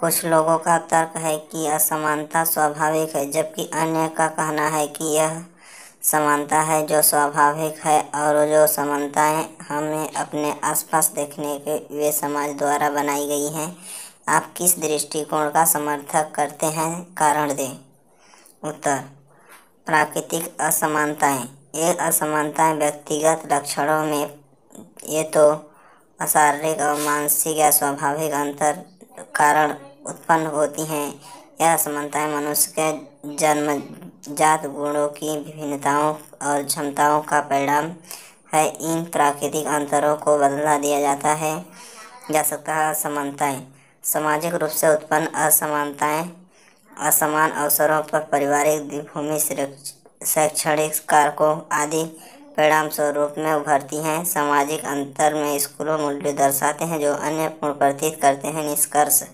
कुछ लोगों का तर्क है कि असमानता स्वाभाविक है जबकि अन्य का कहना है कि यह समानता है जो स्वाभाविक है और जो समानताएं हमें अपने आसपास देखने के वे समाज द्वारा बनाई गई हैं आप किस दृष्टिकोण का समर्थक करते हैं कारण दें उत्तर प्राकृतिक असमानताएं ये असमानताएं व्यक्तिगत लक्षणों में ये तो शारीरिक और मानसिक या स्वाभाविक अंतर कारण उत्पन्न होती हैं यह समानताएं मनुष्य के जन्मजात गुणों की विभिन्नताओं और क्षमताओं का परिणाम है इन प्राकृतिक अंतरों को बदला दिया जाता है जा सकता है असमानताएँ सामाजिक रूप से उत्पन्न असमानताएं असमान अवसरों पर पारिवारिक भूमि शैक्षणिक कारकों आदि परिणाम स्वरूप में उभरती हैं सामाजिक अंतर में स्कूलों मूल्य दर्शाते हैं जो अन्य प्रतीत करते हैं निष्कर्ष